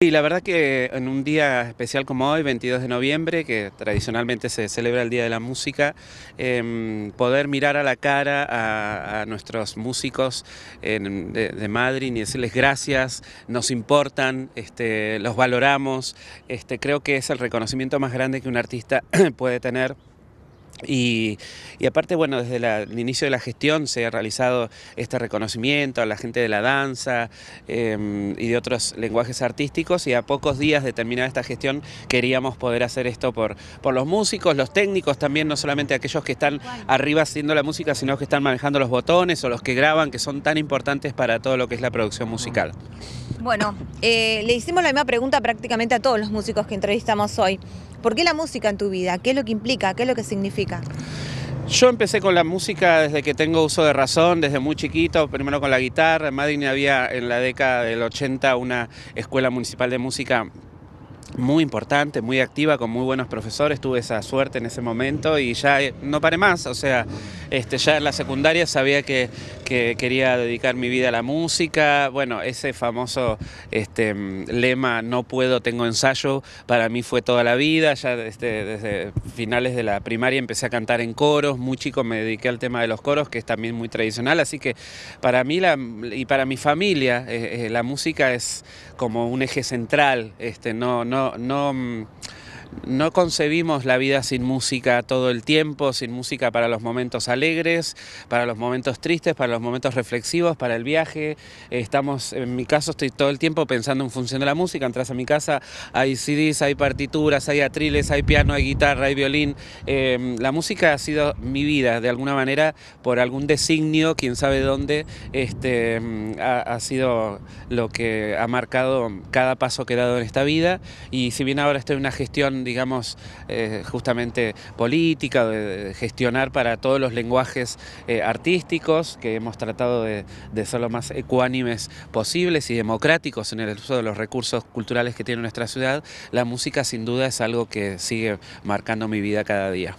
Y la verdad que en un día especial como hoy, 22 de noviembre, que tradicionalmente se celebra el Día de la Música, em, poder mirar a la cara a, nuestros músicos em, de, Madrid y decirles gracias, nos importan, este, los valoramos, este, creo que es el reconocimiento más grande que un artista puede tener. Y, aparte, bueno, desde el inicio de la gestión se ha realizado este reconocimiento a la gente de la danza em, y de otros lenguajes artísticos y a pocos días de terminar esta gestión queríamos poder hacer esto por, por los músicos, los técnicos también, no solamente aquellos que están arriba haciendo la música, sino que están manejando los botones o los que graban, que son tan importantes para todo lo que es la producción musical. Bueno, eh, le hicimos la misma pregunta prácticamente a todos los músicos que entrevistamos hoy. ¿Por qué la música en tu vida? ¿Qué es lo que implica? ¿Qué es lo que significa? Yo empecé con la música desde que tengo uso de razón, desde muy chiquito, primero con la guitarra. En Madrid había en la década del 80 una escuela municipal de música muy importante, muy activa, con muy buenos profesores, tuve esa suerte en ese momento y ya eh, no paré más, o sea, este, ya en la secundaria sabía que que quería dedicar mi vida a la música. Bueno, ese famoso este, mm, lema, no puedo, tengo ensayo, para mí fue toda la vida. Ya desde, finales de la primaria empecé a cantar en coros. Muy chico me dediqué al tema de los coros, que es también muy tradicional. Así que para mí la, y para mi familia, eh, eh, la música es como un eje central. Este, no, no mm, no concebimos la vida sin música todo el tiempo, sin música para los momentos alegres, para los momentos tristes, para los momentos reflexivos, para el viaje. Eh, estamos, en mi caso, estoy todo el tiempo pensando en función de la música. Entras a mi casa, hay CDs, hay partituras, hay atriles, hay piano, hay guitarra, hay violín. Em, la música ha sido mi vida, de alguna manera, por algún designio, quién sabe dónde, este, em, ha, ha sido lo que ha marcado cada paso que he dado en esta vida. Y si bien ahora estoy en una gestión digamos, eh, justamente política, de gestionar para todos los lenguajes eh, artísticos, que hemos tratado de, ser lo más ecuánimes posibles y democráticos en el uso de los recursos culturales que tiene nuestra ciudad, la música sin duda es algo que sigue marcando mi vida cada día.